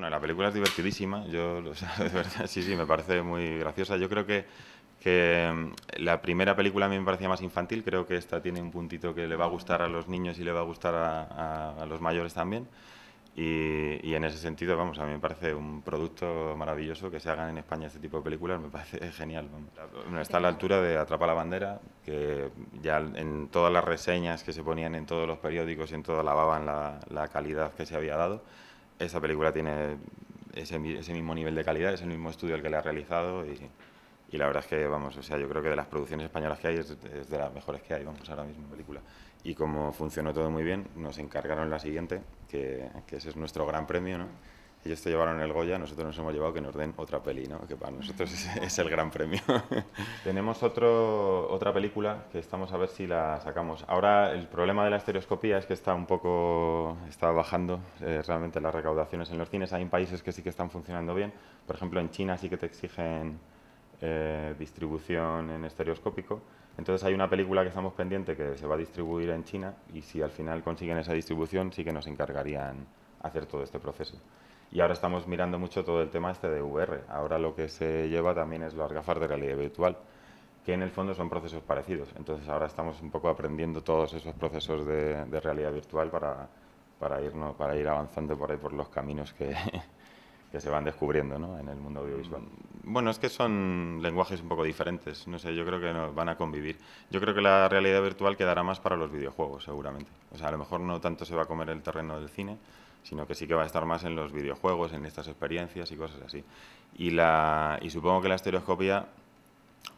Bueno, la película es divertidísima, yo, lo sé, de verdad, sí, sí, me parece muy graciosa. Yo creo que, que mm, la primera película a mí me parecía más infantil, creo que esta tiene un puntito que le va a gustar a los niños y le va a gustar a, los mayores también. Y, en ese sentido, vamos, a mí me parece un producto maravilloso que se hagan en España este tipo de películas, me parece genial. Está a la altura de Atrapa la bandera, que ya en todas las reseñas que se ponían en todos los periódicos y en todo alababan la, la calidad que se había dado esa película tiene ese, mismo nivel de calidad, es el mismo estudio el que la ha realizado y, la verdad es que, vamos, o sea, yo creo que de las producciones españolas que hay es, de las mejores que hay, vamos, ahora mismo película. Y como funcionó todo muy bien, nos encargaron la siguiente, que, que ese es nuestro gran premio, ¿no? Ellos te llevaron el Goya, nosotros nos hemos llevado que nos den otra peli, ¿no? que para nosotros es, el gran premio. Tenemos otro, otra película que estamos a ver si la sacamos. Ahora el problema de la estereoscopía es que está un poco, está bajando eh, realmente las recaudaciones en los cines. Hay países que sí que están funcionando bien. Por ejemplo, en China sí que te exigen eh, distribución en estereoscópico. Entonces hay una película que estamos pendiente que se va a distribuir en China y si al final consiguen esa distribución sí que nos encargarían hacer todo este proceso. Y ahora estamos mirando mucho todo el tema este de VR. Ahora lo que se lleva también es las gafas de realidad virtual, que en el fondo son procesos parecidos. Entonces ahora estamos un poco aprendiendo todos esos procesos de, realidad virtual para, para, irnos, para ir avanzando por ahí por los caminos que, que se van descubriendo ¿no? en el mundo audiovisual. Mm, bueno, es que son lenguajes un poco diferentes. No sé, yo creo que no, van a convivir. Yo creo que la realidad virtual quedará más para los videojuegos, seguramente. O sea, a lo mejor no tanto se va a comer el terreno del cine, sino que sí que va a estar más en los videojuegos, en estas experiencias y cosas así. Y, la, supongo que la estereoscopia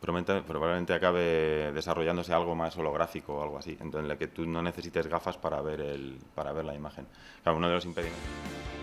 probablemente acabe desarrollándose algo más holográfico o algo así, en la que tú no necesites gafas para ver, para ver la imagen. Claro, uno de los impedimentos.